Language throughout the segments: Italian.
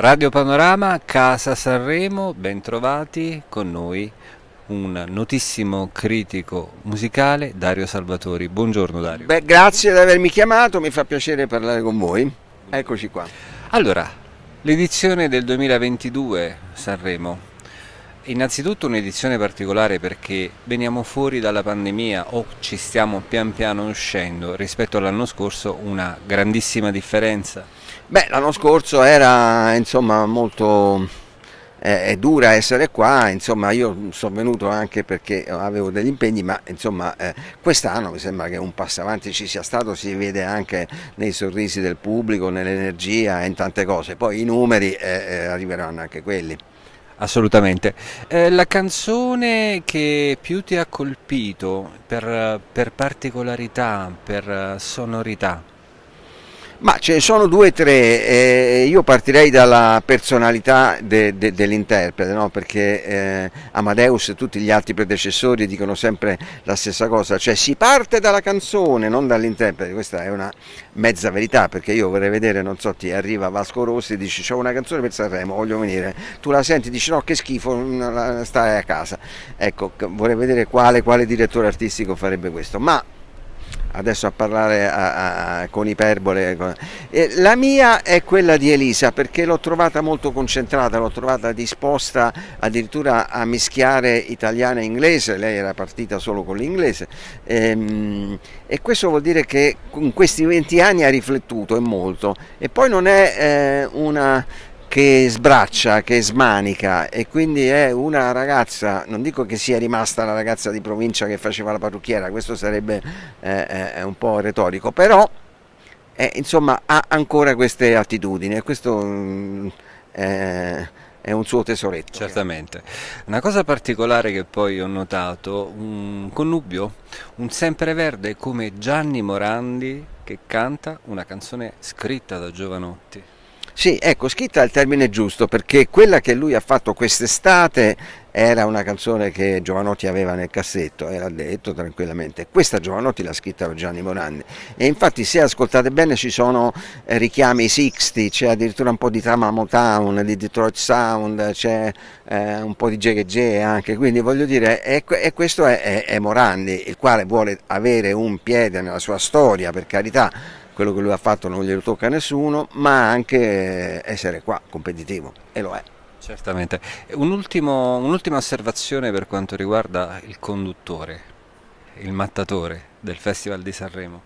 Radio Panorama, Casa Sanremo, bentrovati con noi un notissimo critico musicale, Dario Salvatori. Buongiorno Dario. Beh, grazie di avermi chiamato, mi fa piacere parlare con voi. Eccoci qua. Allora, l'edizione del 2022 Sanremo, Innanzitutto un'edizione particolare perché veniamo fuori dalla pandemia o ci stiamo pian piano uscendo rispetto all'anno scorso una grandissima differenza. Beh, l'anno scorso era insomma molto eh, è dura essere qua, insomma io sono venuto anche perché avevo degli impegni, ma insomma eh, quest'anno mi sembra che un passo avanti ci sia stato, si vede anche nei sorrisi del pubblico, nell'energia e in tante cose, poi i numeri eh, eh arriveranno anche quelli. Assolutamente. Eh, la canzone che più ti ha colpito per, per particolarità, per sonorità? Ma ce ne sono due o tre, eh, io partirei dalla personalità de, de, dell'interprete, no? perché eh, Amadeus e tutti gli altri predecessori dicono sempre la stessa cosa, cioè si parte dalla canzone, non dall'interprete, questa è una mezza verità, perché io vorrei vedere, non so, ti arriva Vasco Rossi e dici c'ho una canzone per Sanremo, voglio venire, tu la senti, dici no che schifo, mm, stai a casa, ecco, vorrei vedere quale, quale direttore artistico farebbe questo, ma adesso a parlare a, a, con iperbole. Eh, la mia è quella di Elisa perché l'ho trovata molto concentrata, l'ho trovata disposta addirittura a mischiare italiano e inglese, lei era partita solo con l'inglese e, ehm, e questo vuol dire che in questi 20 anni ha riflettuto e molto e poi non è eh, una che sbraccia, che smanica e quindi è una ragazza, non dico che sia rimasta la ragazza di provincia che faceva la parrucchiera, questo sarebbe eh, eh, eh un po' retorico, però eh, insomma ha ancora queste attitudini e questo mh, mm, eh, è un suo tesoretto. Certamente. Una cosa particolare che poi ho notato, un connubio, un sempreverde come Gianni Morandi che canta una canzone scritta da Giovanotti. Sì, ecco, scritta è il termine giusto perché quella che lui ha fatto quest'estate era una canzone che Giovanotti aveva nel cassetto e l'ha detto tranquillamente. Questa Giovanotti l'ha scritta Gianni Morandi e infatti se ascoltate bene ci sono eh, richiami 60, c'è addirittura un po' di Tamamo Town, di Detroit Sound, c'è eh, un po' di JG anche, quindi voglio dire, è, è questo è, è, è Morandi, il quale vuole avere un piede nella sua storia, per carità quello che lui ha fatto non glielo tocca a nessuno, ma anche eh, essere qua competitivo e lo è. Certamente. un'ultima osservazione per quanto riguarda il conduttore, il mattatore del Festival di Sanremo.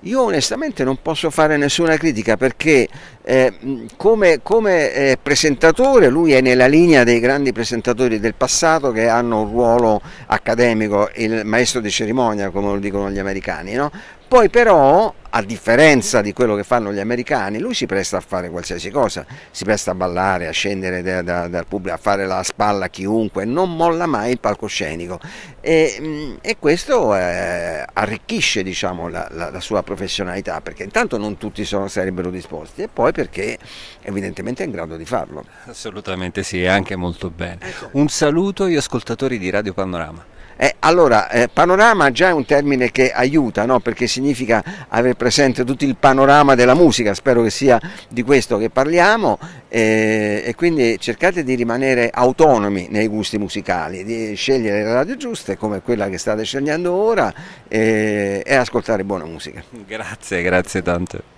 Io onestamente non posso fare nessuna critica perché eh, come, come eh, presentatore lui è nella linea dei grandi presentatori del passato che hanno un ruolo accademico, il maestro di cerimonia come lo dicono gli americani, no? Poi però, a differenza di quello che fanno gli americani, lui si presta a fare qualsiasi cosa, si presta a ballare, a scendere da, da, dal pubblico, a fare la spalla a chiunque, non molla mai il palcoscenico e, mm, e questo eh, arricchisce diciamo, la, la, la, sua professionalità perché intanto non tutti sono, sarebbero disposti e poi perché evidentemente è in grado di farlo. Assolutamente sì, è anche molto bene. Ecco. Un saluto agli ascoltatori di Radio Panorama. Eh, allora, eh, panorama già è un termine che aiuta, no? perché significa avere presente tutto il panorama della musica, spero che sia di questo che parliamo, eh, e quindi cercate di rimanere autonomi nei gusti musicali, di scegliere le radio giuste come quella che state scegliendo ora eh, e ascoltare buona musica. Grazie, grazie tante.